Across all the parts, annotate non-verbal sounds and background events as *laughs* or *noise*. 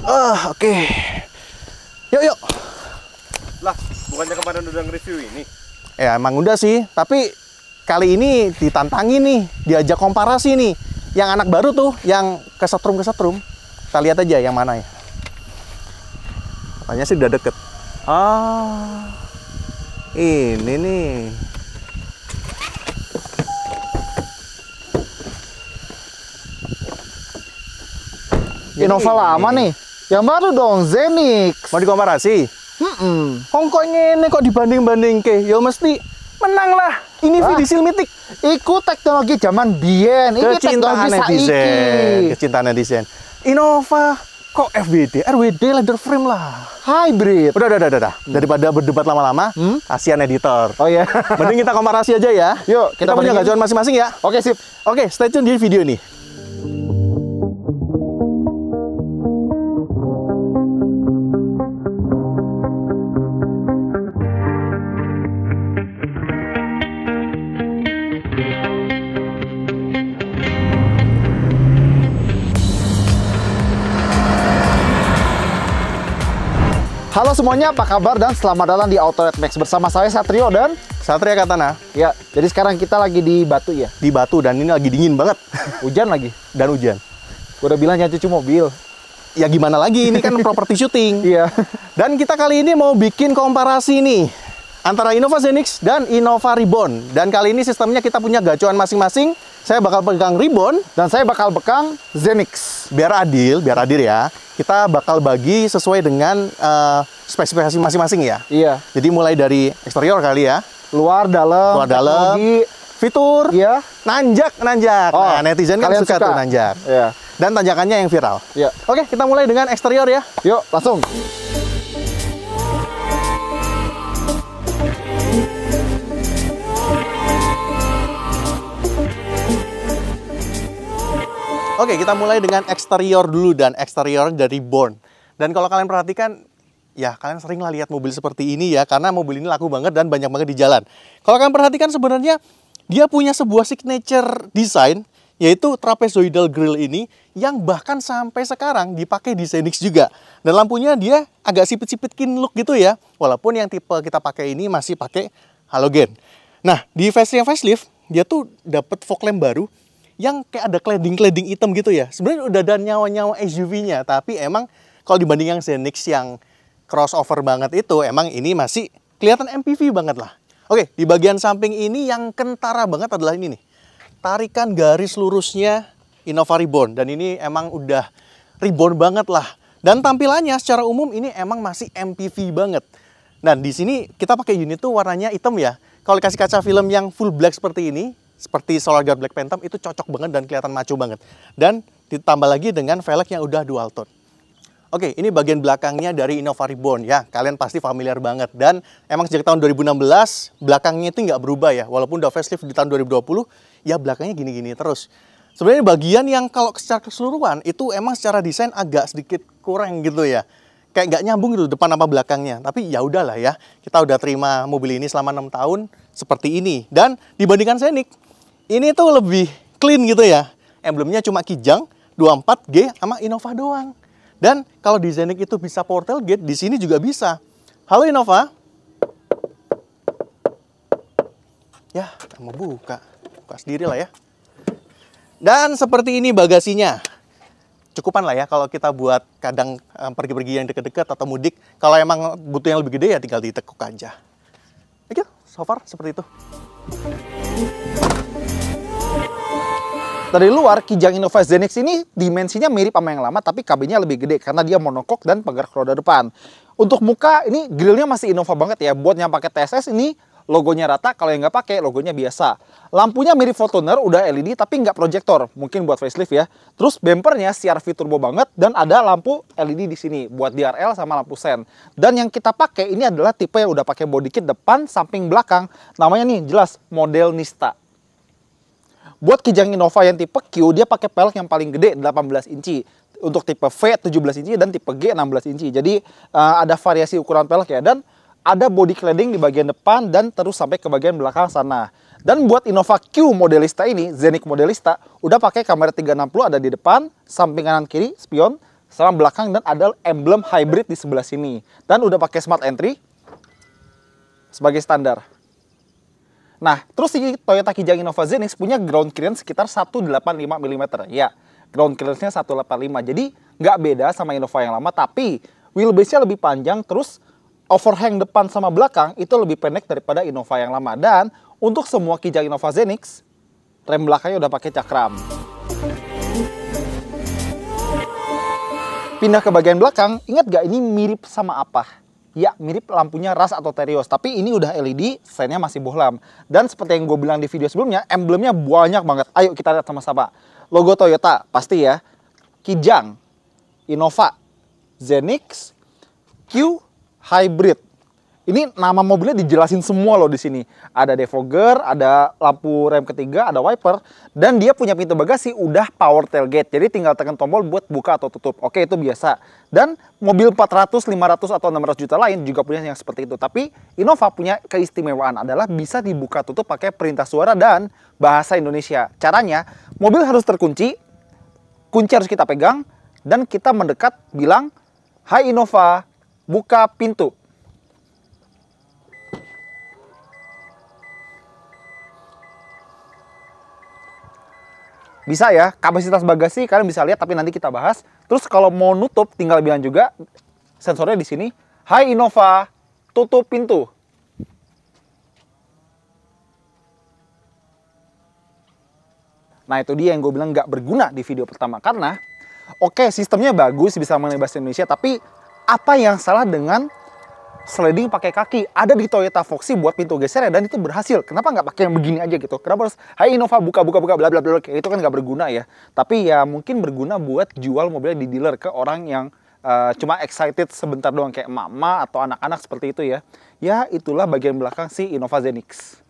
Ah, oke. Okay. Yuk, yuk. Lah, bukannya kemarin udah nge-review ini? Ya, emang udah sih. Tapi kali ini ditantangi nih, diajak komparasi nih. Yang anak baru tuh, yang kesetrum-kesetrum. Kita lihat aja yang mana ya. Katanya sih udah deket. Ah, ini nih. Innova lama nih. Yang baru dong, Zenix. Mau dikomparasi? Mm -mm. Hongkongnya ini kok dibanding-banding ke, ya mesti menang lah. Ini Wah. Vidisil Mitik. Iku teknologi zaman bien. Ini teknologi saiki. Desain. Kecintaan desain. Innova kok FWD, RWD leather frame lah. Hybrid. Udah, udah, udah, udah. Hmm. Daripada berdebat lama-lama, hmm? kasihan editor. Oh iya. *laughs* Mending kita komparasi aja ya. Yuk, kita, kita punya gajuan masing-masing ya. Oke, sip. Oke, stay tune di video ini. semuanya, apa kabar dan selamat datang di Red Max bersama saya Satrio dan Satria Katana. Ya, jadi sekarang kita lagi di Batu ya. Di Batu dan ini lagi dingin banget. *laughs* Hujan lagi dan hujan. Gua udah bilang jangan cuci mobil. Ya gimana lagi ini kan *laughs* properti syuting. Iya. Dan kita kali ini mau bikin komparasi nih antara Innova Zenix dan Innova Ribbon. Dan kali ini sistemnya kita punya gacuan masing-masing. Saya bakal pegang Ribbon dan saya bakal pegang Zenix. Biar adil, biar adil ya. Kita bakal bagi sesuai dengan uh, spesifikasi masing-masing ya. Iya. Jadi mulai dari eksterior kali ya. Luar dalam, luar dalam, fitur, iya. nanjak, nanjak. Oh, nah, netizen kan suka, suka tuh nanjak. Iya. Dan tanjakannya yang viral. Iya. Oke, kita mulai dengan eksterior ya. Yuk, langsung. Oke, kita mulai dengan eksterior dulu dan eksterior dari Born. Dan kalau kalian perhatikan, ya kalian sering lah lihat mobil seperti ini ya, karena mobil ini laku banget dan banyak banget di jalan. Kalau kalian perhatikan sebenarnya dia punya sebuah signature design yaitu trapezoidal grill ini yang bahkan sampai sekarang dipakai di Scenic juga. Dan lampunya dia agak sipit-sipit look gitu ya, walaupun yang tipe kita pakai ini masih pakai halogen. Nah, di facelift facelift dia tuh dapat fog lamp baru yang kayak ada cladding-cladding hitam gitu ya. Sebenarnya udah ada nyawa-nyawa SUV-nya, tapi emang kalau dibanding yang Zenix yang crossover banget itu, emang ini masih kelihatan MPV banget lah. Oke, di bagian samping ini yang kentara banget adalah ini nih. Tarikan garis lurusnya Innova Reborn dan ini emang udah reborn banget lah. Dan tampilannya secara umum ini emang masih MPV banget. Nah, di sini kita pakai unit tuh warnanya hitam ya. Kalau dikasih kaca film yang full black seperti ini, seperti Solar Guard Black Phantom itu cocok banget dan kelihatan macu banget. Dan ditambah lagi dengan velg yang udah dual tone. Oke, ini bagian belakangnya dari Innova Reborn ya. Kalian pasti familiar banget. Dan emang sejak tahun 2016, belakangnya itu nggak berubah ya. Walaupun udah facelift di tahun 2020, ya belakangnya gini-gini terus. Sebenarnya bagian yang kalau secara keseluruhan itu emang secara desain agak sedikit kurang gitu ya. Kayak nggak nyambung gitu depan apa belakangnya. Tapi ya udahlah ya, kita udah terima mobil ini selama enam tahun seperti ini. Dan dibandingkan Scenic, ini tuh lebih clean gitu ya. Emblemnya cuma Kijang 24G sama Innova doang. Dan kalau di Zenik itu bisa portal gate, di sini juga bisa. Halo Innova. Ya, mau buka. Buka sendiri lah ya. Dan seperti ini bagasinya. Cukupan lah ya kalau kita buat kadang eh, pergi-pergi yang deket-deket atau mudik. Kalau emang butuh yang lebih gede ya tinggal ditekuk aja. Oke, so far seperti itu. Dari luar, Kijang Innova Zenix ini dimensinya mirip sama yang lama, tapi kabinnya lebih gede karena dia monokok dan pagar roda depan. Untuk muka, ini grillnya masih Innova banget ya. Buat yang pakai TSS ini logonya rata, kalau yang nggak pakai logonya biasa. Lampunya mirip Fortuner, udah LED tapi nggak proyektor, mungkin buat facelift ya. Terus bempernya CRV turbo banget dan ada lampu LED di sini buat DRL sama lampu sen. Dan yang kita pakai ini adalah tipe yang udah pakai body kit depan, samping, belakang. Namanya nih jelas model Nista. Buat Kijang Innova yang tipe Q, dia pakai pelek yang paling gede 18 inci. Untuk tipe V 17 inci dan tipe G 16 inci. Jadi uh, ada variasi ukuran pelek ya dan ada body cladding di bagian depan dan terus sampai ke bagian belakang sana. Dan buat Innova Q modelista ini, Zenik modelista, udah pakai kamera 360 ada di depan, samping kanan kiri, spion, selang belakang dan ada emblem hybrid di sebelah sini. Dan udah pakai smart entry sebagai standar. Nah, terus si Toyota Kijang Innova Zenix punya ground clearance sekitar 185 mm. Ya, ground clearance-nya 185. Jadi, nggak beda sama Innova yang lama, tapi wheelbase-nya lebih panjang, terus overhang depan sama belakang itu lebih pendek daripada Innova yang lama. Dan untuk semua Kijang Innova Zenix, rem belakangnya udah pakai cakram. Pindah ke bagian belakang, ingat nggak ini mirip sama apa? ya mirip lampunya ras atau terios tapi ini udah LED sayangnya masih bohlam dan seperti yang gue bilang di video sebelumnya emblemnya banyak banget ayo kita lihat sama-sama logo Toyota pasti ya Kijang Innova Zenix Q Hybrid ini nama mobilnya dijelasin semua loh di sini. Ada defogger, ada lampu rem ketiga, ada wiper, dan dia punya pintu bagasi udah power tailgate. Jadi tinggal tekan tombol buat buka atau tutup. Oke, itu biasa. Dan mobil 400, 500 atau 600 juta lain juga punya yang seperti itu. Tapi Innova punya keistimewaan adalah bisa dibuka tutup pakai perintah suara dan bahasa Indonesia. Caranya, mobil harus terkunci, kunci harus kita pegang, dan kita mendekat bilang, Hai Innova, buka pintu. bisa ya kapasitas bagasi kalian bisa lihat tapi nanti kita bahas terus kalau mau nutup tinggal bilang juga sensornya di sini Hai Innova tutup pintu nah itu dia yang gue bilang nggak berguna di video pertama karena oke okay, sistemnya bagus bisa bahasa Indonesia tapi apa yang salah dengan sliding pakai kaki ada di Toyota Foxy buat pintu geser dan itu berhasil kenapa nggak pakai yang begini aja gitu kenapa harus Hai Innova buka buka buka bla bla bla kayak itu kan nggak berguna ya tapi ya mungkin berguna buat jual mobil di dealer ke orang yang uh, cuma excited sebentar doang kayak mama atau anak-anak seperti itu ya ya itulah bagian belakang si Innova Zenix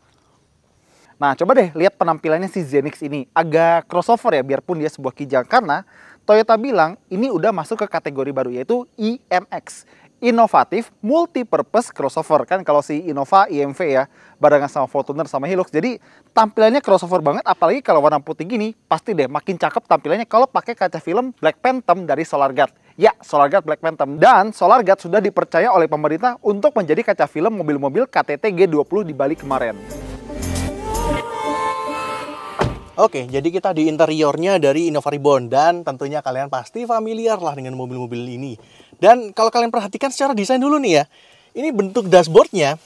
Nah, coba deh lihat penampilannya si Zenix ini. Agak crossover ya, biarpun dia sebuah kijang. Karena Toyota bilang ini udah masuk ke kategori baru, yaitu IMX. E inovatif multi purpose crossover kan kalau si Innova IMV ya barengan sama Fortuner sama Hilux jadi tampilannya crossover banget apalagi kalau warna putih gini pasti deh makin cakep tampilannya kalau pakai kaca film Black Phantom dari Solar Guard ya Solar Guard Black Phantom dan Solar Guard sudah dipercaya oleh pemerintah untuk menjadi kaca film mobil-mobil KTT G20 di Bali kemarin Oke, jadi kita di interiornya dari Innova Reborn dan tentunya kalian pasti familiar lah dengan mobil-mobil ini. Dan kalau kalian perhatikan secara desain dulu nih ya, ini bentuk dashboardnya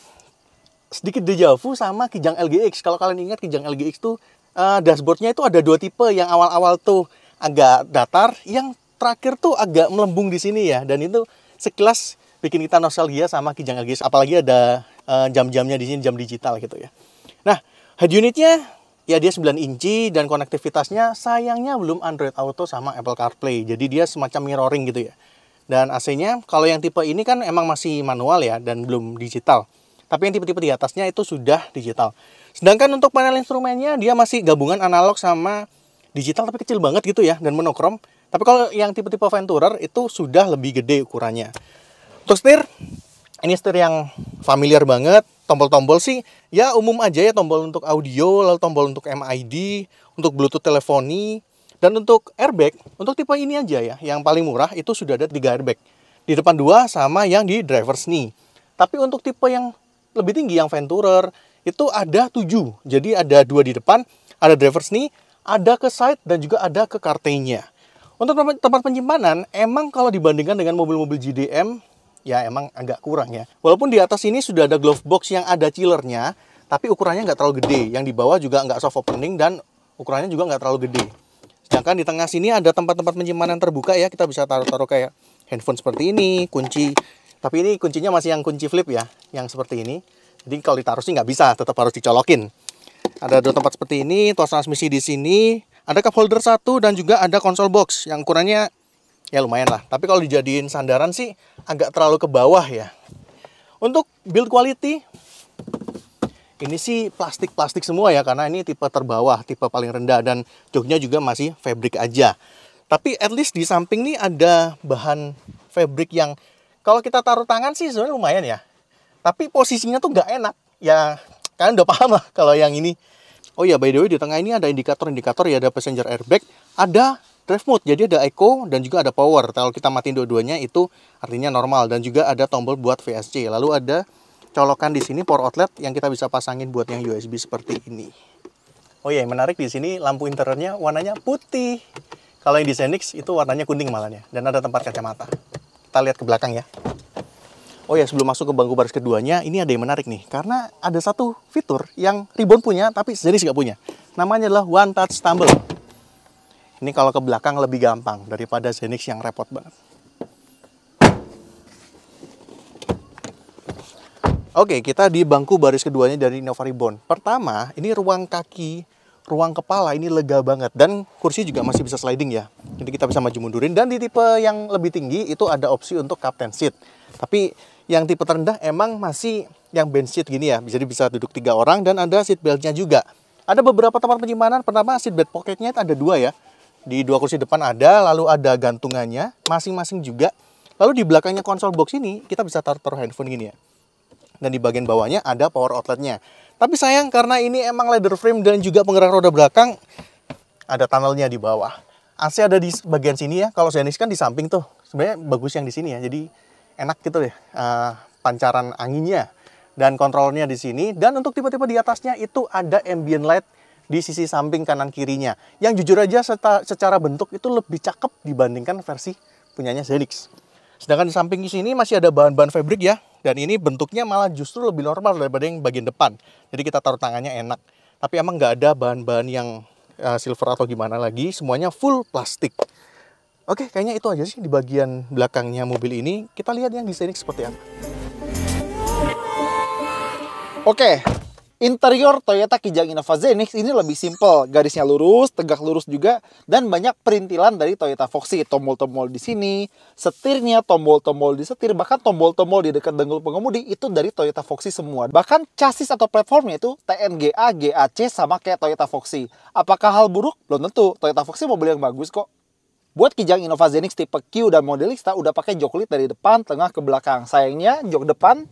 sedikit dejavu sama Kijang LGX. Kalau kalian ingat Kijang LGX tuh uh, dashboardnya itu ada dua tipe, yang awal-awal tuh agak datar, yang terakhir tuh agak melembung di sini ya. Dan itu sekilas bikin kita nostalgia sama Kijang LGX, apalagi ada uh, jam-jamnya di sini jam digital gitu ya. Nah, head unitnya ya dia 9 inci dan konektivitasnya sayangnya belum Android Auto sama Apple CarPlay. Jadi dia semacam mirroring gitu ya. Dan AC-nya kalau yang tipe ini kan emang masih manual ya dan belum digital. Tapi yang tipe-tipe di atasnya itu sudah digital. Sedangkan untuk panel instrumennya dia masih gabungan analog sama digital tapi kecil banget gitu ya dan monokrom. Tapi kalau yang tipe-tipe Venturer itu sudah lebih gede ukurannya. Untuk setir, ini setir yang familiar banget. Tombol-tombol sih ya umum aja ya tombol untuk audio, lalu tombol untuk MID, untuk Bluetooth teleponi, dan untuk airbag, untuk tipe ini aja ya, yang paling murah itu sudah ada tiga airbag. Di depan dua sama yang di driver's knee. Tapi untuk tipe yang lebih tinggi, yang Venturer, itu ada tujuh. Jadi ada dua di depan, ada driver's knee, ada ke side, dan juga ada ke kartenya. Untuk tempat penyimpanan, emang kalau dibandingkan dengan mobil-mobil GDM, ya emang agak kurang ya. Walaupun di atas ini sudah ada glove box yang ada chillernya, tapi ukurannya nggak terlalu gede. Yang di bawah juga nggak soft opening dan ukurannya juga nggak terlalu gede. Sedangkan ya di tengah sini ada tempat-tempat penyimpanan terbuka ya. Kita bisa taruh-taruh kayak handphone seperti ini, kunci. Tapi ini kuncinya masih yang kunci flip ya, yang seperti ini. Jadi kalau ditaruh sih nggak bisa, tetap harus dicolokin. Ada dua tempat seperti ini, tuas transmisi di sini. Ada cup holder satu dan juga ada konsol box yang ukurannya ya lumayan lah. Tapi kalau dijadiin sandaran sih agak terlalu ke bawah ya. Untuk build quality ini sih plastik-plastik semua ya karena ini tipe terbawah, tipe paling rendah dan joknya juga masih fabric aja. Tapi at least di samping ini ada bahan fabric yang kalau kita taruh tangan sih sebenarnya lumayan ya. Tapi posisinya tuh nggak enak. Ya kalian udah paham lah *laughs* kalau yang ini. Oh ya by the way di tengah ini ada indikator-indikator ya ada passenger airbag, ada drive mode. Jadi ada eco dan juga ada power. Kalau kita matiin dua-duanya itu artinya normal dan juga ada tombol buat VSC. Lalu ada colokan di sini power outlet yang kita bisa pasangin buat yang USB seperti ini. Oh iya, yang menarik di sini lampu interiornya warnanya putih. Kalau yang di Zenix itu warnanya kuning malahnya dan ada tempat kacamata. Kita lihat ke belakang ya. Oh ya, sebelum masuk ke bangku baris keduanya, ini ada yang menarik nih. Karena ada satu fitur yang Ribbon punya, tapi Zenix nggak punya. Namanya adalah One Touch Stumble. Ini kalau ke belakang lebih gampang daripada Zenix yang repot banget. Oke, kita di bangku baris keduanya dari Novaribon. Pertama, ini ruang kaki, ruang kepala ini lega banget dan kursi juga masih bisa sliding ya. Jadi kita bisa maju mundurin dan di tipe yang lebih tinggi itu ada opsi untuk captain seat. Tapi yang tipe terendah emang masih yang bench seat gini ya. Jadi bisa duduk tiga orang dan ada seat beltnya juga. Ada beberapa tempat penyimpanan. Pertama seat belt pocketnya itu ada dua ya. Di dua kursi depan ada, lalu ada gantungannya masing-masing juga. Lalu di belakangnya konsol box ini kita bisa taruh-taruh handphone gini ya dan di bagian bawahnya ada power outletnya. Tapi sayang karena ini emang leather frame dan juga penggerak roda belakang ada tunnelnya di bawah. AC ada di bagian sini ya. Kalau Zenix kan di samping tuh. Sebenarnya bagus yang di sini ya. Jadi enak gitu deh uh, pancaran anginnya dan kontrolnya di sini. Dan untuk tipe-tipe di atasnya itu ada ambient light di sisi samping kanan kirinya. Yang jujur aja secara bentuk itu lebih cakep dibandingkan versi punyanya Zenix. Sedangkan di samping di sini masih ada bahan-bahan fabric ya. Dan ini bentuknya malah justru lebih normal daripada yang bagian depan. Jadi kita taruh tangannya enak. Tapi emang nggak ada bahan-bahan yang uh, silver atau gimana lagi. Semuanya full plastik. Oke, kayaknya itu aja sih di bagian belakangnya mobil ini. Kita lihat yang desainnya seperti apa. Oke, Interior Toyota Kijang Innova Zenix ini lebih simple, garisnya lurus, tegak lurus juga, dan banyak perintilan dari Toyota Foxy. Tombol-tombol di sini, setirnya, tombol-tombol di setir, bahkan tombol-tombol di dekat dengkul pengemudi itu dari Toyota Foxy semua. Bahkan chassis atau platformnya itu TNGA, GAC sama kayak Toyota Foxy. Apakah hal buruk? Belum tentu. Toyota Foxy mobil yang bagus kok. Buat kijang Innova Zenix tipe Q dan Modelista udah pakai jok lid dari depan, tengah ke belakang. Sayangnya jok depan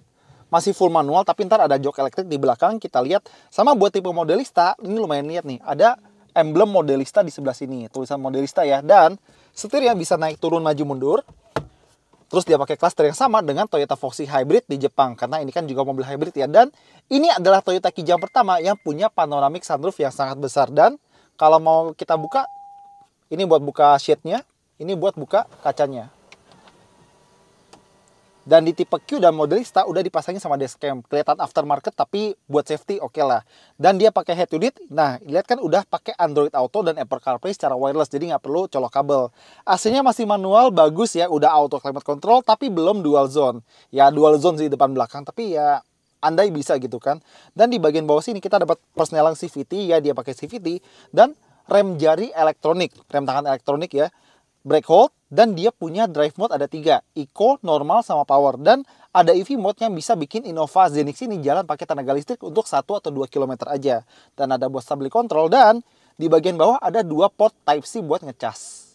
masih full manual tapi ntar ada jok elektrik di belakang kita lihat sama buat tipe modelista ini lumayan lihat nih ada emblem modelista di sebelah sini tulisan modelista ya dan setir yang bisa naik turun maju mundur Terus dia pakai klaster yang sama dengan Toyota Foxy Hybrid di Jepang karena ini kan juga mobil hybrid ya dan ini adalah Toyota Kijang pertama yang punya panoramic sunroof yang sangat besar dan kalau mau kita buka ini buat buka shade-nya, ini buat buka kacanya. Dan di tipe Q dan Modelista udah dipasangin sama dashcam. Kelihatan aftermarket tapi buat safety oke okay lah. Dan dia pakai head unit. Nah, lihat kan udah pakai Android Auto dan Apple CarPlay secara wireless. Jadi nggak perlu colok kabel. AC-nya masih manual, bagus ya. Udah auto climate control tapi belum dual zone. Ya dual zone sih depan belakang. Tapi ya andai bisa gitu kan. Dan di bagian bawah sini kita dapat persneling CVT. Ya dia pakai CVT. Dan rem jari elektronik, rem tangan elektronik ya brake hold dan dia punya drive mode ada tiga eco normal sama power dan ada EV mode yang bisa bikin Innova Zenix ini jalan pakai tenaga listrik untuk 1 atau 2 km aja dan ada buat stability control dan di bagian bawah ada dua port type C buat ngecas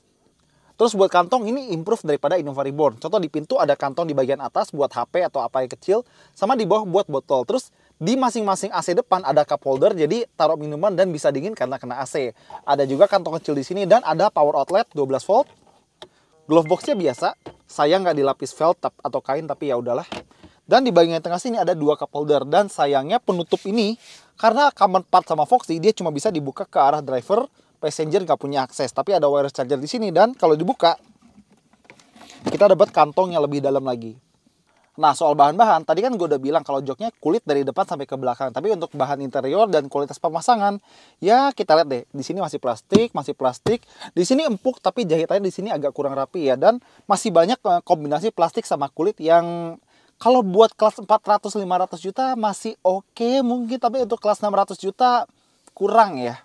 terus buat kantong ini improve daripada Innova Reborn contoh di pintu ada kantong di bagian atas buat HP atau apa yang kecil sama di bawah buat botol terus di masing-masing AC depan ada cup holder, jadi taruh minuman dan bisa dingin karena kena AC. Ada juga kantong kecil di sini dan ada power outlet 12 volt. Glove boxnya biasa, saya nggak dilapis felt atau kain tapi ya udahlah. Dan di bagian tengah sini ada dua cup holder dan sayangnya penutup ini karena common part sama Foxy dia cuma bisa dibuka ke arah driver, passenger nggak punya akses. Tapi ada wireless charger di sini dan kalau dibuka kita dapat kantong yang lebih dalam lagi. Nah soal bahan-bahan, tadi kan gue udah bilang kalau joknya kulit dari depan sampai ke belakang. Tapi untuk bahan interior dan kualitas pemasangan, ya kita lihat deh. Di sini masih plastik, masih plastik. Di sini empuk, tapi jahitannya di sini agak kurang rapi ya. Dan masih banyak eh, kombinasi plastik sama kulit yang kalau buat kelas 400-500 juta masih oke okay mungkin. Tapi untuk kelas 600 juta kurang ya.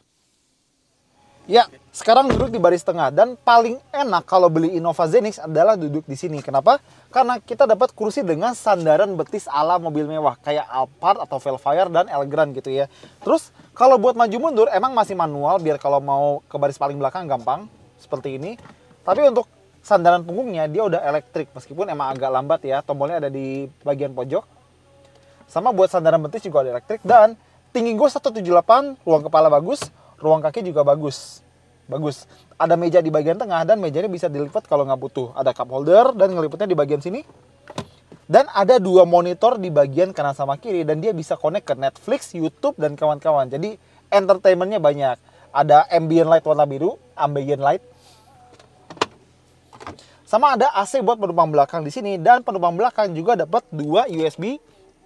Ya, sekarang duduk di baris tengah dan paling enak kalau beli Innova Zenix adalah duduk di sini. Kenapa? Karena kita dapat kursi dengan sandaran betis ala mobil mewah kayak Alphard atau Velfire dan Elgrand gitu ya. Terus kalau buat maju mundur emang masih manual biar kalau mau ke baris paling belakang gampang seperti ini. Tapi untuk sandaran punggungnya dia udah elektrik meskipun emang agak lambat ya. Tombolnya ada di bagian pojok. Sama buat sandaran betis juga ada elektrik dan tinggi gue 178, ruang kepala bagus, ruang kaki juga bagus bagus ada meja di bagian tengah dan mejanya bisa dilipat kalau nggak butuh ada cup holder dan ngelipatnya di bagian sini dan ada dua monitor di bagian kanan sama kiri dan dia bisa connect ke Netflix, YouTube dan kawan-kawan jadi entertainmentnya banyak ada ambient light warna biru ambient light sama ada AC buat penumpang belakang di sini dan penumpang belakang juga dapat dua USB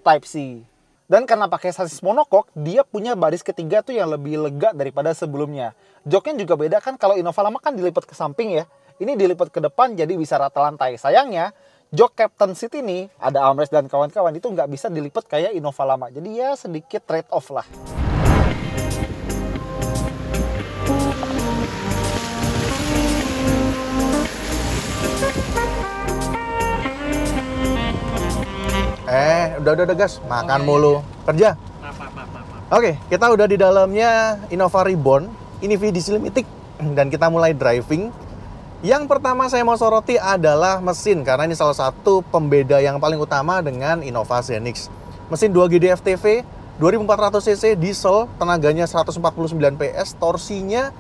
Type C. Dan karena pakai sasis monokok, dia punya baris ketiga tuh yang lebih lega daripada sebelumnya. Joknya juga beda kan kalau Innova lama kan dilipat ke samping ya. Ini dilipat ke depan jadi bisa rata lantai. Sayangnya, jok Captain Seat ini, ada armrest dan kawan-kawan itu nggak bisa dilipat kayak Innova lama. Jadi ya sedikit trade off lah. Eh, udah udah udah gas, makan oh, mulu. Iya. Kerja. Oke, kita udah di dalamnya Innova Reborn, ini DC Limited dan kita mulai driving. Yang pertama saya mau soroti adalah mesin karena ini salah satu pembeda yang paling utama dengan Innova Zenix. Mesin 2 gd FTV, 2400 cc diesel, tenaganya 149 PS, torsinya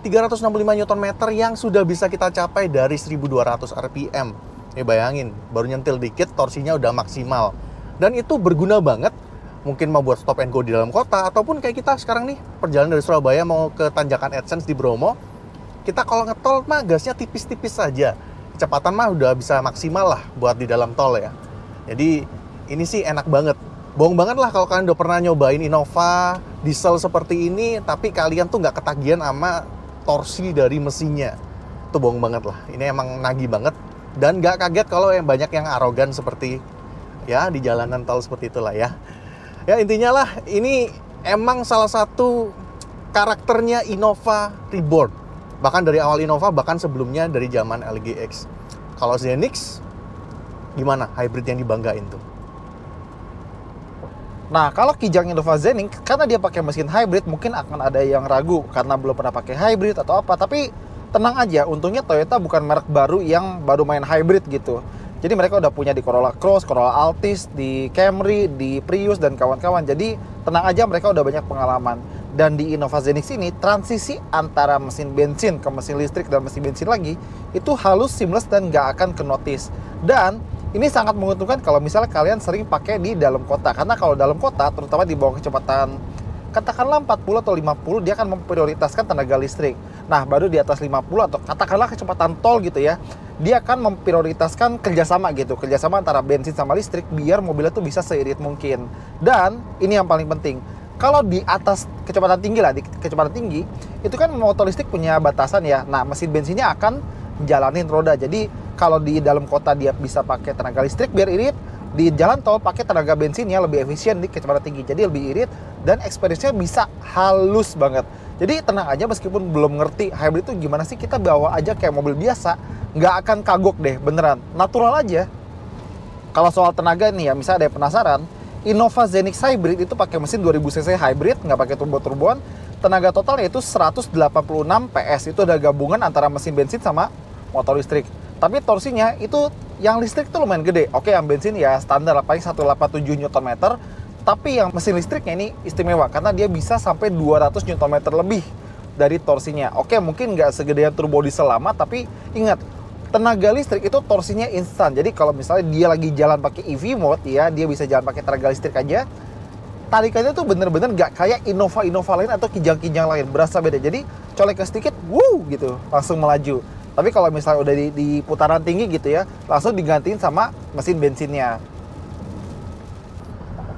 365 Nm yang sudah bisa kita capai dari 1200 RPM. Nih bayangin, baru nyentil dikit torsinya udah maksimal. Dan itu berguna banget mungkin mau buat stop and go di dalam kota ataupun kayak kita sekarang nih perjalanan dari Surabaya mau ke tanjakan AdSense di Bromo kita kalau ngetol mah gasnya tipis-tipis saja kecepatan mah udah bisa maksimal lah buat di dalam tol ya jadi ini sih enak banget bohong banget lah kalau kalian udah pernah nyobain Innova diesel seperti ini tapi kalian tuh nggak ketagihan sama torsi dari mesinnya itu bohong banget lah ini emang nagih banget dan nggak kaget kalau yang banyak yang arogan seperti ya di jalanan tol seperti itulah ya ya intinya lah ini emang salah satu karakternya Innova Reborn bahkan dari awal Innova bahkan sebelumnya dari zaman LGX kalau Zenix gimana hybrid yang dibanggain tuh Nah, kalau Kijang Innova Zenix, karena dia pakai mesin hybrid, mungkin akan ada yang ragu karena belum pernah pakai hybrid atau apa. Tapi tenang aja, untungnya Toyota bukan merek baru yang baru main hybrid gitu. Jadi mereka udah punya di Corolla Cross, Corolla Altis, di Camry, di Prius dan kawan-kawan. Jadi tenang aja mereka udah banyak pengalaman. Dan di Innova Zenix ini transisi antara mesin bensin ke mesin listrik dan mesin bensin lagi itu halus, seamless dan nggak akan ke notice. Dan ini sangat menguntungkan kalau misalnya kalian sering pakai di dalam kota karena kalau dalam kota terutama di bawah kecepatan katakanlah 40 atau 50 dia akan memprioritaskan tenaga listrik. Nah, baru di atas 50 atau katakanlah kecepatan tol gitu ya, dia akan memprioritaskan kerjasama gitu, kerjasama antara bensin sama listrik biar mobilnya tuh bisa seirit mungkin. Dan ini yang paling penting, kalau di atas kecepatan tinggi lah, di kecepatan tinggi, itu kan motor listrik punya batasan ya. Nah, mesin bensinnya akan jalanin roda. Jadi, kalau di dalam kota dia bisa pakai tenaga listrik biar irit, di jalan tol pakai tenaga bensinnya lebih efisien di kecepatan tinggi jadi lebih irit dan experience-nya bisa halus banget jadi tenang aja meskipun belum ngerti hybrid itu gimana sih kita bawa aja kayak mobil biasa nggak akan kagok deh beneran natural aja kalau soal tenaga nih ya misalnya ada penasaran Innova Zenix Hybrid itu pakai mesin 2000cc hybrid nggak pakai turbo-turboan tenaga total yaitu 186 PS itu ada gabungan antara mesin bensin sama motor listrik tapi torsinya itu yang listrik tuh lumayan gede. Oke, yang bensin ya standar paling 187 Nm, tapi yang mesin listriknya ini istimewa karena dia bisa sampai 200 Nm lebih dari torsinya. Oke, mungkin nggak segede yang turbo diesel lama, tapi ingat, tenaga listrik itu torsinya instan. Jadi kalau misalnya dia lagi jalan pakai EV mode ya, dia bisa jalan pakai tenaga listrik aja. Tarikannya tuh bener-bener nggak kayak Innova-Innova lain atau kijang-kijang lain, berasa beda. Jadi colek sedikit, wuh gitu, langsung melaju. Tapi kalau misalnya udah di, di putaran tinggi gitu ya, langsung digantiin sama mesin bensinnya.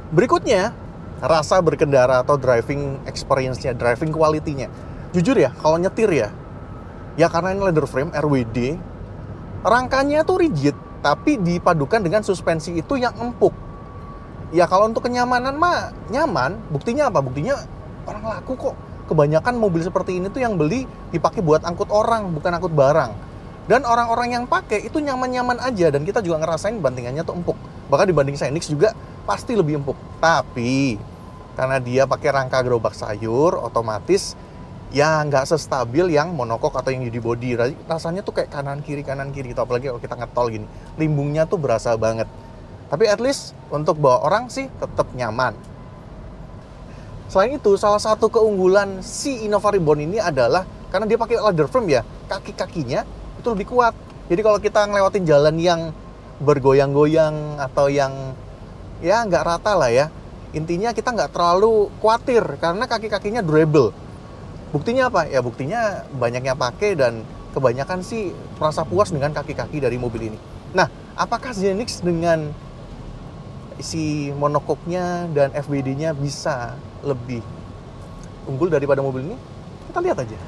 Berikutnya, rasa berkendara atau driving experience-nya, driving quality-nya. Jujur ya, kalau nyetir ya, ya karena ini leather frame RWD, rangkanya tuh rigid, tapi dipadukan dengan suspensi itu yang empuk. Ya kalau untuk kenyamanan mah nyaman, buktinya apa? Buktinya orang laku kok kebanyakan mobil seperti ini tuh yang beli dipakai buat angkut orang, bukan angkut barang. Dan orang-orang yang pakai itu nyaman-nyaman aja dan kita juga ngerasain bantingannya tuh empuk. Bahkan dibanding Senix juga pasti lebih empuk. Tapi karena dia pakai rangka gerobak sayur, otomatis ya nggak sestabil yang monokok atau yang jadi body rasanya tuh kayak kanan kiri kanan kiri gitu apalagi kalau kita ngetol gini limbungnya tuh berasa banget tapi at least untuk bawa orang sih tetap nyaman Selain itu, salah satu keunggulan si Innova Reborn ini adalah karena dia pakai ladder frame ya, kaki-kakinya itu lebih kuat. Jadi kalau kita ngelewatin jalan yang bergoyang-goyang atau yang ya nggak rata lah ya, intinya kita nggak terlalu khawatir karena kaki-kakinya durable. Buktinya apa? Ya buktinya banyak yang pakai dan kebanyakan sih merasa puas dengan kaki-kaki dari mobil ini. Nah, apakah Zenix dengan si monokoknya dan fbd nya bisa lebih unggul daripada mobil ini? Kita lihat aja.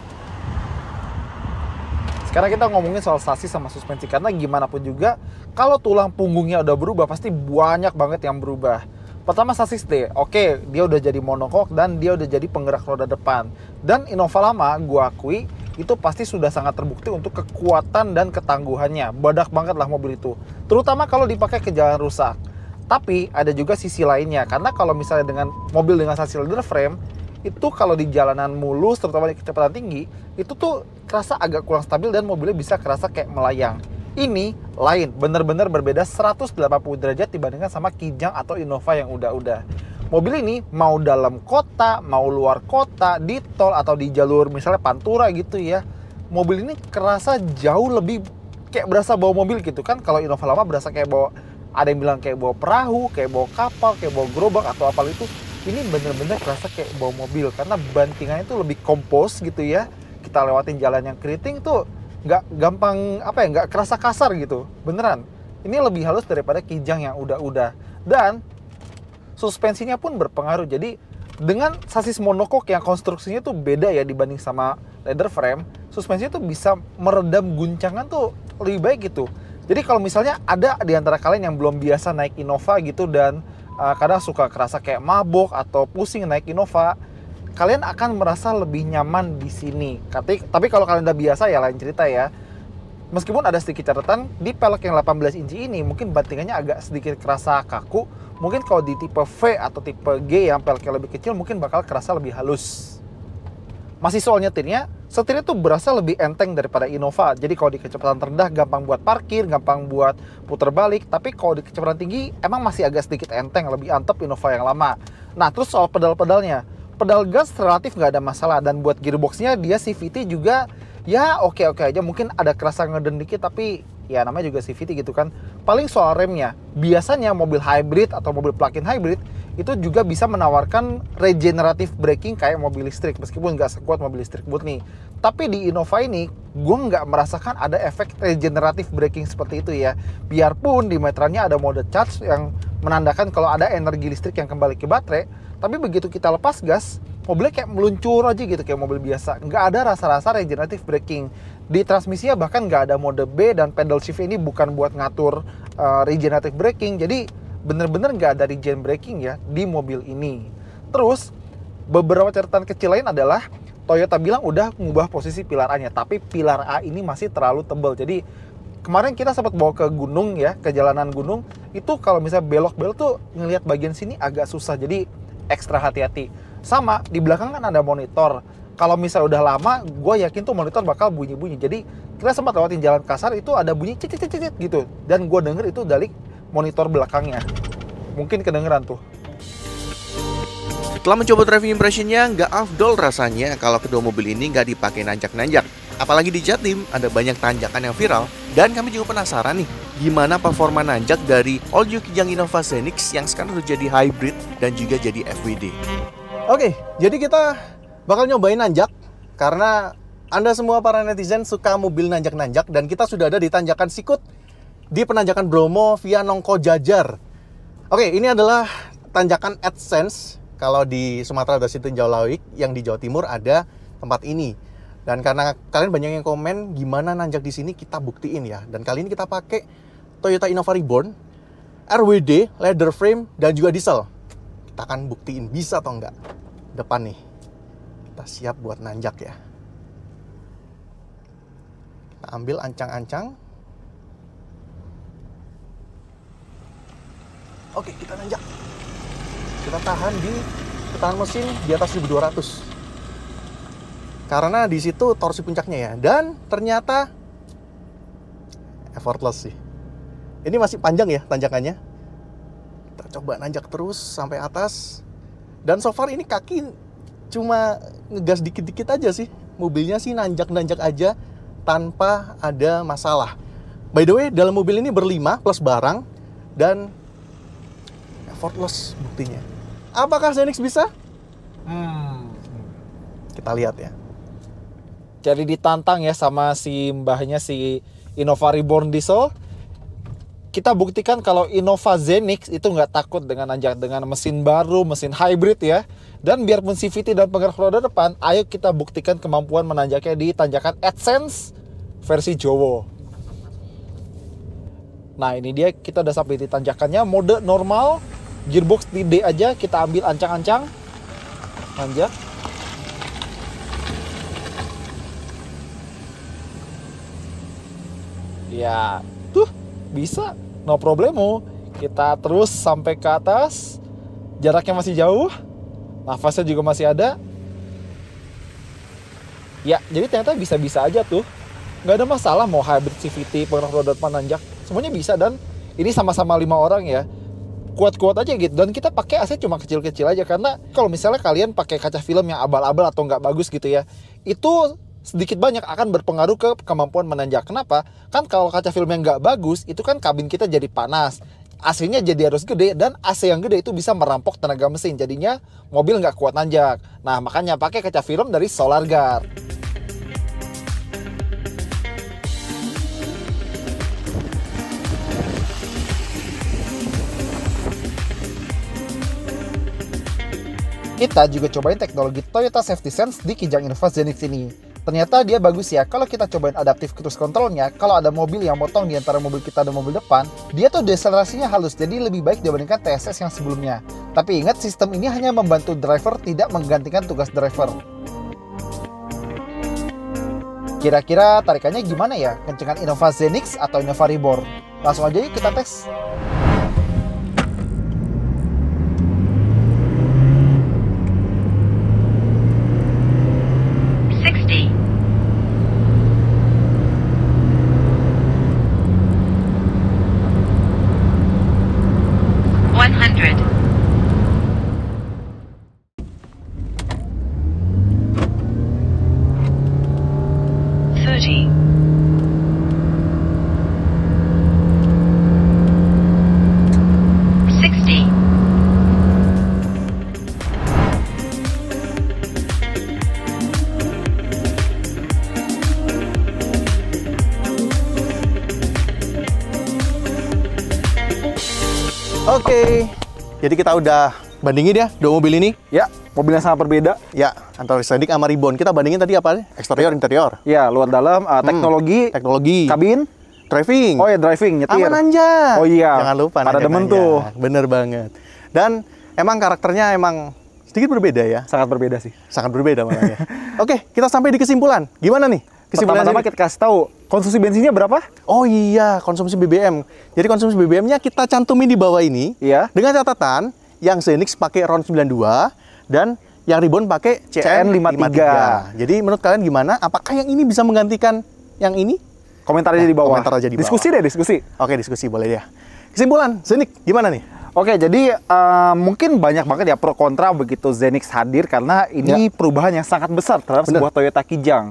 Sekarang kita ngomongin soal sasis sama suspensi karena gimana pun juga kalau tulang punggungnya udah berubah pasti banyak banget yang berubah. Pertama sasis T, oke okay, dia udah jadi monokok dan dia udah jadi penggerak roda depan. Dan Innova lama gue akui itu pasti sudah sangat terbukti untuk kekuatan dan ketangguhannya. Badak banget lah mobil itu. Terutama kalau dipakai ke jalan rusak. Tapi ada juga sisi lainnya karena kalau misalnya dengan mobil dengan sasis leather frame itu kalau di jalanan mulus terutama di kecepatan tinggi itu tuh kerasa agak kurang stabil dan mobilnya bisa kerasa kayak melayang. Ini lain, benar-benar berbeda 180 derajat dibandingkan sama Kijang atau Innova yang udah-udah. Mobil ini mau dalam kota, mau luar kota, di tol atau di jalur misalnya pantura gitu ya. Mobil ini kerasa jauh lebih kayak berasa bawa mobil gitu kan kalau Innova lama berasa kayak bawa ada yang bilang kayak bawa perahu kayak bawa kapal kayak bawa gerobak atau apa itu ini bener-bener kerasa kayak bawa mobil karena bantingannya itu lebih kompos gitu ya kita lewatin jalan yang keriting tuh nggak gampang apa ya nggak kerasa kasar gitu beneran ini lebih halus daripada kijang yang udah-udah dan suspensinya pun berpengaruh jadi dengan sasis monokok yang konstruksinya tuh beda ya dibanding sama leather frame suspensinya tuh bisa meredam guncangan tuh lebih baik gitu jadi kalau misalnya ada di antara kalian yang belum biasa naik Innova gitu dan uh, kadang suka kerasa kayak mabok atau pusing naik Innova, kalian akan merasa lebih nyaman di sini. Tapi, tapi kalau kalian udah biasa ya lain cerita ya. Meskipun ada sedikit catatan, di pelek yang 18 inci ini mungkin bantingannya agak sedikit kerasa kaku. Mungkin kalau di tipe V atau tipe G yang peleknya lebih kecil mungkin bakal kerasa lebih halus. Masih soal nyetirnya, setirnya tuh berasa lebih enteng daripada Innova. Jadi kalau di kecepatan rendah gampang buat parkir, gampang buat putar balik, tapi kalau di kecepatan tinggi emang masih agak sedikit enteng, lebih antep Innova yang lama. Nah, terus soal pedal-pedalnya, pedal gas relatif nggak ada masalah dan buat gearboxnya dia CVT juga ya oke oke aja mungkin ada kerasa ngeden dikit tapi ya namanya juga CVT gitu kan paling soal remnya biasanya mobil hybrid atau mobil plug-in hybrid itu juga bisa menawarkan regenerative braking kayak mobil listrik meskipun nggak sekuat mobil listrik nih. tapi di Innova ini gue nggak merasakan ada efek regenerative braking seperti itu ya biarpun di meterannya ada mode charge yang menandakan kalau ada energi listrik yang kembali ke baterai tapi begitu kita lepas gas mobilnya kayak meluncur aja gitu kayak mobil biasa nggak ada rasa-rasa regenerative braking di transmisinya bahkan nggak ada mode B dan pedal shift ini bukan buat ngatur uh, eh, regenerative braking jadi bener-bener nggak ada regen braking ya di mobil ini. Terus beberapa catatan kecil lain adalah Toyota bilang udah mengubah posisi pilar A-nya, tapi pilar A ini masih terlalu tebal. Jadi kemarin kita sempat bawa ke gunung ya, ke jalanan gunung, itu kalau misalnya belok-belok tuh ngelihat bagian sini agak susah. Jadi ekstra hati-hati. Sama di belakang kan ada monitor. Kalau misalnya udah lama, gue yakin tuh monitor bakal bunyi-bunyi. Jadi kita sempat lewatin jalan kasar itu ada bunyi cicit cicit gitu. Dan gue denger itu dari monitor belakangnya. Mungkin kedengeran tuh. Setelah mencoba driving impressionnya, nggak afdol rasanya kalau kedua mobil ini nggak dipakai nanjak-nanjak. Apalagi di Jatim, ada banyak tanjakan yang viral. Dan kami juga penasaran nih, gimana performa nanjak dari All New Kijang Innova Zenix yang sekarang sudah jadi hybrid dan juga jadi FWD. Oke, jadi kita bakal nyobain nanjak karena Anda semua para netizen suka mobil nanjak-nanjak dan kita sudah ada di tanjakan Sikut di penanjakan Bromo via Nongko Jajar. Oke, ini adalah tanjakan AdSense. Kalau di Sumatera ada Jawa Lawik, yang di Jawa Timur ada tempat ini. Dan karena kalian banyak yang komen gimana nanjak di sini kita buktiin ya. Dan kali ini kita pakai Toyota Innova Reborn, RWD, leather frame dan juga diesel. Kita akan buktiin bisa atau enggak depan nih. Kita siap buat nanjak ya. Kita ambil ancang-ancang. oke kita nanjak kita tahan di ketahan mesin di atas 1200 karena di situ torsi puncaknya ya dan ternyata effortless sih ini masih panjang ya tanjakannya kita coba nanjak terus sampai atas dan so far ini kaki cuma ngegas dikit-dikit aja sih mobilnya sih nanjak-nanjak aja tanpa ada masalah by the way dalam mobil ini berlima plus barang dan effortless buktinya. Apakah Zenix bisa? Hmm. Kita lihat ya. Jadi ditantang ya sama si mbahnya si Innova Reborn Diesel. Kita buktikan kalau Innova Zenix itu nggak takut dengan anjak dengan mesin baru, mesin hybrid ya. Dan biarpun CVT dan penggerak roda depan, ayo kita buktikan kemampuan menanjaknya di tanjakan AdSense versi Jowo. Nah ini dia kita udah sampai di tanjakannya mode normal gearbox di D aja kita ambil ancang-ancang aja ya tuh bisa no problemo kita terus sampai ke atas jaraknya masih jauh nafasnya juga masih ada ya jadi ternyata bisa-bisa aja tuh nggak ada masalah mau hybrid CVT penggerak roda depan nanjak semuanya bisa dan ini sama-sama lima orang ya kuat-kuat aja gitu dan kita pakai AC cuma kecil-kecil aja karena kalau misalnya kalian pakai kaca film yang abal-abal atau nggak bagus gitu ya itu sedikit banyak akan berpengaruh ke kemampuan menanjak kenapa kan kalau kaca film yang nggak bagus itu kan kabin kita jadi panas AC-nya jadi harus gede dan AC yang gede itu bisa merampok tenaga mesin jadinya mobil nggak kuat nanjak nah makanya pakai kaca film dari Solar Guard Kita juga cobain teknologi Toyota Safety Sense di Kijang Inverse Zenix ini. Ternyata dia bagus ya, kalau kita cobain adaptif cruise controlnya, kalau ada mobil yang motong di antara mobil kita dan mobil depan, dia tuh deselerasinya halus, jadi lebih baik dibandingkan TSS yang sebelumnya. Tapi ingat, sistem ini hanya membantu driver, tidak menggantikan tugas driver. Kira-kira tarikannya gimana ya? Kencengan Innova Zenix atau Innova Reborn? Langsung aja yuk kita tes! Jadi kita udah bandingin ya dua mobil ini. Ya, mobilnya sangat berbeda. Ya, antara Sedik sama Ribbon. Kita bandingin tadi apa? Eksterior, interior. Ya, luar dalam, uh, teknologi, hmm, teknologi, kabin, driving. Oh ya, driving, nyetir. Aman aja. Oh iya. Jangan lupa. Ada demen tuh. Bener banget. Dan emang karakternya emang sedikit berbeda ya. Sangat berbeda sih. Sangat berbeda makanya. *laughs* Oke, kita sampai di kesimpulan. Gimana nih? pertama kita kasih tahu konsumsi bensinnya berapa? Oh iya, konsumsi BBM. Jadi konsumsi BBM-nya kita cantumin di bawah ini. Iya. Dengan catatan yang Zenix pakai RON 92 dan yang Ribbon pakai CN53. Jadi menurut kalian gimana? Apakah yang ini bisa menggantikan yang ini? Komentar aja nah, di bawah. Komentar aja di bawah. Diskusi deh, diskusi. Oke, diskusi boleh ya. Kesimpulan, Zenix gimana nih? Oke, jadi uh, mungkin banyak banget ya pro kontra begitu Zenix hadir karena ini ya. perubahan yang sangat besar terhadap Bener. sebuah Toyota Kijang.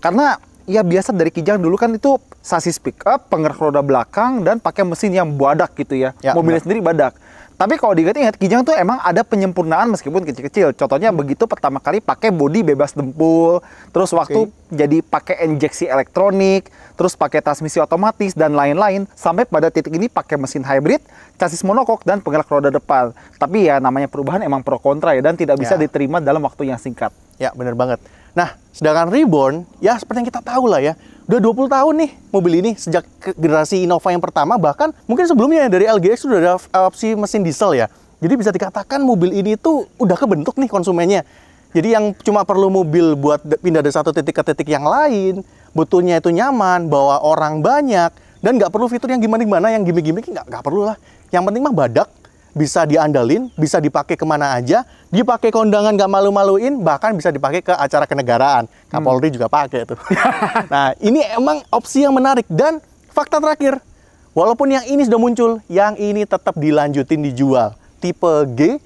Karena ya biasa dari Kijang dulu kan itu sasis pick up, penggerak roda belakang dan pakai mesin yang badak gitu ya. ya Mobilnya enggak. sendiri badak. Tapi kalau diingat-ingat Kijang tuh emang ada penyempurnaan meskipun kecil-kecil. Contohnya begitu pertama kali pakai bodi bebas dempul, terus waktu jadi pakai injeksi elektronik, terus pakai transmisi otomatis dan lain-lain sampai pada titik ini pakai mesin hybrid, chassis monokok dan penggerak roda depan. Tapi ya namanya perubahan emang pro kontra ya dan tidak bisa ya. diterima dalam waktu yang singkat. Ya, benar banget. Nah, sedangkan Reborn, ya seperti yang kita tahu lah ya, udah 20 tahun nih mobil ini sejak generasi Innova yang pertama bahkan mungkin sebelumnya dari LGX sudah ada opsi mesin diesel ya. Jadi bisa dikatakan mobil ini tuh udah kebentuk nih konsumennya. Jadi yang cuma perlu mobil buat pindah dari satu titik ke titik yang lain, butuhnya itu nyaman, bawa orang banyak, dan nggak perlu fitur yang gimana-gimana, yang gimmick-gimmick nggak perlu lah. Yang penting mah badak, bisa diandalin, bisa dipakai kemana aja, dipakai kondangan gak malu-maluin, bahkan bisa dipakai ke acara kenegaraan. Kapolri hmm. juga pakai itu. *laughs* nah, ini emang opsi yang menarik dan fakta terakhir, walaupun yang ini sudah muncul, yang ini tetap dilanjutin dijual. Tipe G,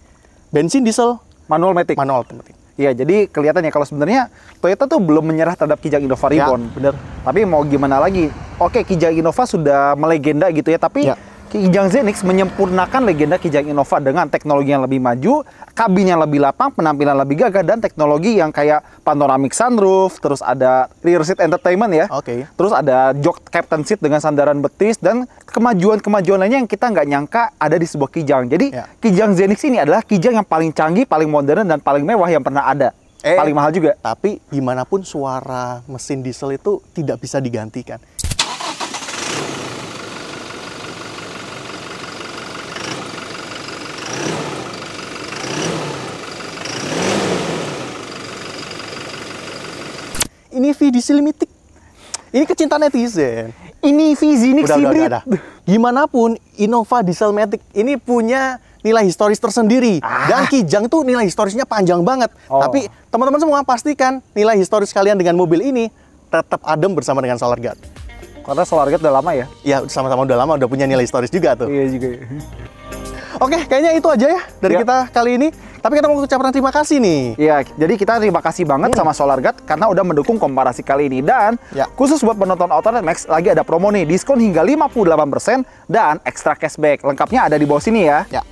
bensin diesel, manual metik. Manual metik. Iya, jadi kelihatan ya kalau sebenarnya Toyota tuh belum menyerah terhadap Kijang Innova Reborn. Ya, bener. Tapi mau gimana lagi? Oke, Kijang Innova sudah melegenda gitu ya, tapi ya Kijang Zenix menyempurnakan legenda Kijang Innova dengan teknologi yang lebih maju, kabin yang lebih lapang, penampilan lebih gagah, dan teknologi yang kayak panoramic sunroof, terus ada rear seat entertainment ya, okay. terus ada jok captain seat dengan sandaran betis, dan kemajuan-kemajuan lainnya yang kita nggak nyangka ada di sebuah Kijang. Jadi yeah. Kijang Zenix ini adalah Kijang yang paling canggih, paling modern, dan paling mewah yang pernah ada. Eh, paling mahal juga. Tapi gimana pun suara mesin diesel itu tidak bisa digantikan. Vivi di Silimitik. Ini kecinta netizen. Ini Vizinix udah, hibrid. Udah, udah, udah. Gimana pun Innova Diesel Matic ini punya nilai historis tersendiri. Ah. Dan Kijang tuh nilai historisnya panjang banget. Oh. Tapi teman-teman semua pastikan nilai historis kalian dengan mobil ini tetap adem bersama dengan Solar Guard. Karena Solar Guard udah lama ya? Iya, sama-sama udah lama, udah punya nilai historis juga tuh. Iya juga. Oke, kayaknya itu aja ya dari ya. kita kali ini. Tapi kita mau ucapkan terima kasih nih. Iya, jadi kita terima kasih banget hmm. sama SolarGuard karena udah mendukung komparasi kali ini dan ya. khusus buat penonton Alternate Max lagi ada promo nih, diskon hingga 58% dan extra cashback. Lengkapnya ada di bawah sini ya. Ya.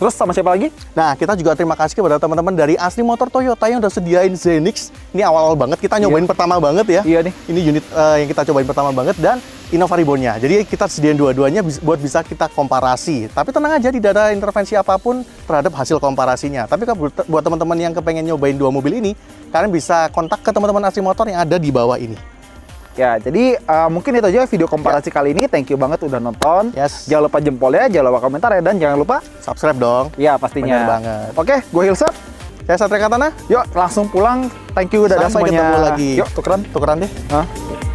Terus sama siapa lagi? Nah, kita juga terima kasih kepada teman-teman dari Asli Motor Toyota yang udah sediain Zenix. Ini awal-awal banget kita nyobain yeah. pertama banget ya. Iya nih. Ini unit uh, yang kita cobain pertama banget dan Innovaribornya. Jadi kita sediain dua-duanya buat bisa kita komparasi. Tapi tenang aja tidak ada intervensi apapun terhadap hasil komparasinya. Tapi buat teman-teman yang kepengen nyobain dua mobil ini, kalian bisa kontak ke teman-teman asli motor yang ada di bawah ini. Ya, jadi uh, mungkin itu aja video komparasi ya. kali ini. Thank you banget udah nonton. Yes. Jangan lupa jempolnya, jangan lupa komentar ya, dan jangan lupa subscribe dong. Ya, pastinya. Bener banget. Oke, gue Hilsa. Saya Satria Katana. Yuk, langsung pulang. Thank you udah Sampai semuanya. ketemu lagi. Yuk, tukeran. Tukeran deh. Huh?